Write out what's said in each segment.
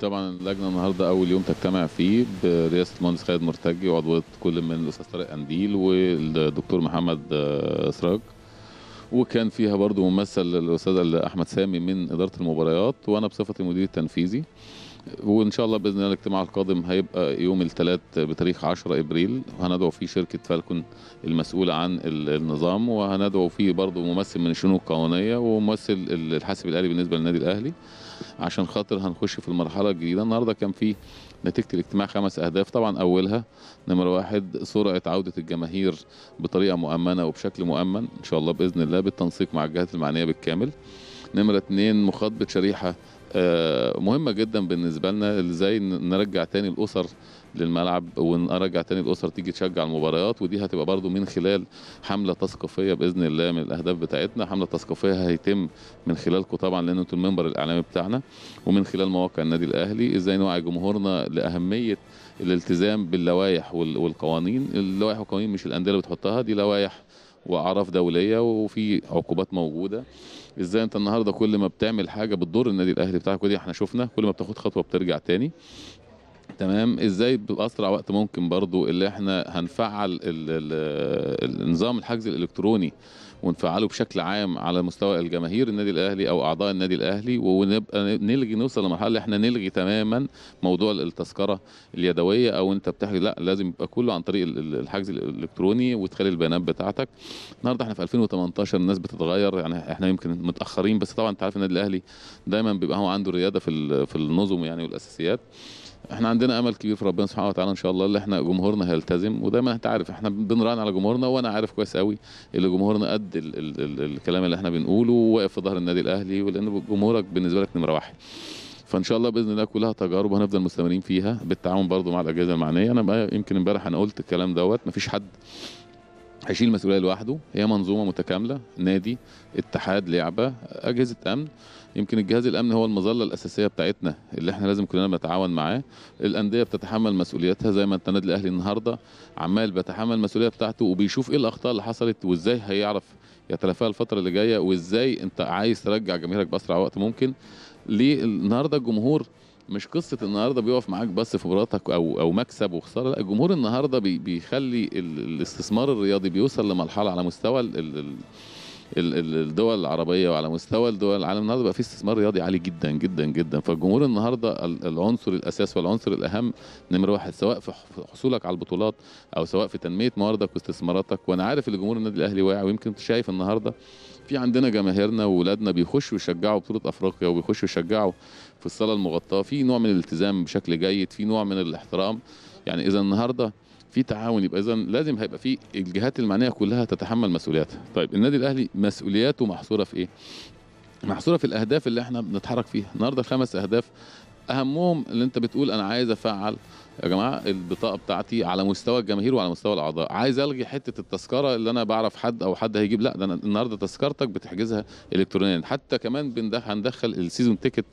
طبعا اللجنه النهارده اول يوم تجتمع فيه برئاسه المهندس خالد مرتجي وعضويه كل من الاستاذ طارق قنديل والدكتور محمد آه، سراج وكان فيها برضو ممثل الاستاذ احمد سامي من اداره المباريات وانا بصفتي المدير التنفيذي وان شاء الله باذن الله الاجتماع القادم هيبقى يوم الثلاث بتاريخ 10 ابريل وهندعو فيه شركه فالكون المسؤوله عن النظام وهندعو فيه برضو ممثل من الشؤون القانونيه وممثل الحاسب الالي بالنسبه للنادي الاهلي عشان خاطر هنخش في المرحله الجديده النهارده كان في نتيجه الاجتماع خمس اهداف طبعا اولها نمره واحد سرعه عوده الجماهير بطريقه مؤمنه وبشكل مؤمن ان شاء الله باذن الله بالتنسيق مع الجهات المعنيه بالكامل نمره اثنين مخاطبه شريحه آه، مهمه جدا بالنسبه لنا ازاي نرجع تاني الاسر للملعب ونرجع تاني الاسر تيجي تشجع المباريات ودي هتبقى برضو من خلال حمله تثقيفيه باذن الله من الاهداف بتاعتنا حمله تثقيفيه هيتم من خلالكم طبعا لان انتم المنبر الاعلامي بتاعنا ومن خلال مواقع النادي الاهلي ازاي نوعي جمهورنا لاهميه الالتزام باللوائح والقوانين اللوائح والقوانين مش الانديه اللي بتحطها دي لوائح واعراف دوليه وفي عقوبات موجوده ازاي انت النهارده كل ما بتعمل حاجه بتضر النادي الاهلي بتاعك ودي احنا شفنا كل ما بتاخد خطوه بترجع تاني تمام ازاي باسرع وقت ممكن برضو اللي احنا هنفعل النظام الحجز الالكتروني ونفعله بشكل عام على مستوى الجماهير النادي الاهلي او اعضاء النادي الاهلي ونبقى نلغي نوصل لمرحله احنا نلغي تماما موضوع التذكره اليدويه او انت بتحجز لا لازم يبقى كله عن طريق الحجز الالكتروني وتخلي البيانات بتاعتك النهارده احنا في 2018 الناس بتتغير يعني احنا يمكن متاخرين بس طبعا انت عارف النادي الاهلي دايما بيبقى هو عنده رياده في في النظم يعني والاساسيات احنا عندنا امل كبير في ربنا سبحانه وتعالى ان شاء الله اللي احنا جمهورنا هيلتزم ودايما انت عارف احنا بنراهن على جمهورنا وانا عارف كويس قوي اللي جمهورنا قد ضد ال ال ال الكلام اللي احنا بنقوله وواقف في ظهر النادي الاهلي ولان جمهورك بالنسبه لك نمره واحد فان شاء الله باذن الله كلها تجارب هنفضل مستمرين فيها بالتعاون برضو مع الاجهزه المعنيه انا يمكن امبارح انا قلت الكلام دوت مفيش حد هيشيل المسؤوليه لوحده هي منظومه متكامله نادي اتحاد لعبه اجهزه امن يمكن الجهاز الامن هو المظله الاساسيه بتاعتنا اللي احنا لازم كلنا نتعاون معاه الانديه بتتحمل مسؤوليتها زي ما انت النادي الاهلي النهارده عمال بيتحمل المسؤوليه بتاعته وبيشوف ايه الاخطاء اللي حصلت وازاي هيعرف يتلافاها الفتره اللي جايه وازاي انت عايز ترجع جماهيرك باسرع وقت ممكن ليه النهارده الجمهور مش قصه النهارده بيقف معاك بس في مباراتك او او مكسب وخساره لا الجمهور النهارده بيخلي الاستثمار الرياضي بيوصل لمرحله على مستوى ال الدول العربيه وعلى مستوى الدول العالم النهارده بقى في استثمار رياضي عالي جدا جدا جدا فالجمهور النهارده العنصر الاساس والعنصر الاهم نمره واحد سواء في حصولك على البطولات او سواء في تنميه مواردك واستثماراتك وانا عارف الجمهور النادي الاهلي واعي ويمكن شايف النهارده في عندنا جماهيرنا وولادنا بيخشوا يشجعوا بطوله افريقيا وبيخشوا يشجعوا في الصاله المغطاه في نوع من الالتزام بشكل جيد في نوع من الاحترام يعني اذا النهارده في تعاون يبقى اذا لازم هيبقى في الجهات المعنيه كلها تتحمل مسؤولياتها طيب النادي الاهلي مسؤولياته محصوره في ايه محصوره في الاهداف اللي احنا بنتحرك فيها النهارده خمس اهداف اهمهم اللي انت بتقول انا عايز افعل يا جماعه البطاقه بتاعتي على مستوى الجماهير وعلى مستوى الاعضاء عايز الغي حته التذكره اللي انا بعرف حد او حد هيجيب لا ده أنا النهارده تذكرتك بتحجزها الكترونيا حتى كمان بندخل هندخل السيزون تيكت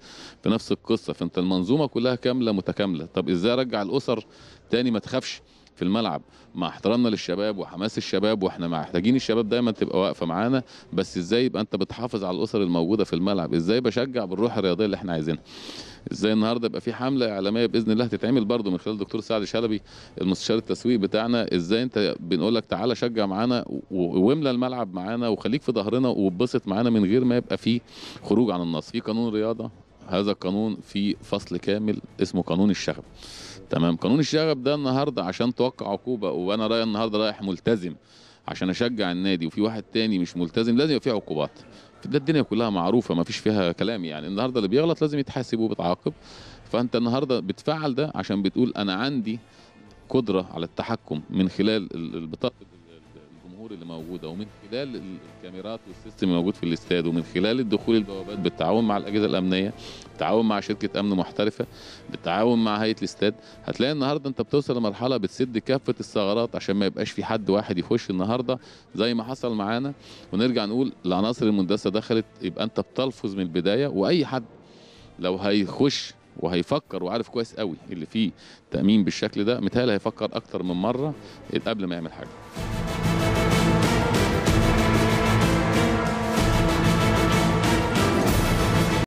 بنفس القصه فانت المنظومه كلها كامله متكامله طب ازاي ارجع الاسر تاني ما تخافش في الملعب مع احترامنا للشباب وحماس الشباب واحنا محتاجين الشباب دايما تبقى واقفه معانا بس ازاي يبقى انت بتحافظ على الاسر الموجوده في الملعب ازاي بشجع بالروح الرياضيه اللي احنا عايزينها ازاي النهارده يبقى في حمله اعلاميه باذن الله هتتعمل برضو من خلال الدكتور سعد شلبي المستشار التسويق بتاعنا ازاي انت بنقول لك تعالى شجع معانا واملى الملعب معانا وخليك في ظهرنا واتبسط معانا من غير ما يبقى في خروج عن النص في قانون رياضه هذا القانون في فصل كامل اسمه قانون الشغب تمام قانون الشغب ده النهارده عشان توقع عقوبه وانا رايح النهارده رايح ملتزم عشان اشجع النادي وفي واحد تاني مش ملتزم لازم يبقى في عقوبات ده الدنيا كلها معروفه ما فيش فيها كلام يعني النهارده اللي بيغلط لازم يتحاسب وبيتعاقب فانت النهارده بتفعل ده عشان بتقول انا عندي قدره على التحكم من خلال البطاقه اللي موجوده ومن خلال الكاميرات والسيستم الموجود في الاستاد ومن خلال الدخول البوابات بالتعاون مع الاجهزه الامنيه بالتعاون مع شركه امن محترفه بالتعاون مع هيئه الاستاد هتلاقي النهارده انت بتوصل لمرحله بتسد كافه الثغرات عشان ما يبقاش في حد واحد يخش النهارده زي ما حصل معانا ونرجع نقول العناصر المندسه دخلت يبقى انت بتلفظ من البدايه واي حد لو هيخش وهيفكر وعارف كويس قوي اللي فيه تامين بالشكل ده متهيألي هيفكر اكتر من مره قبل ما يعمل حاجه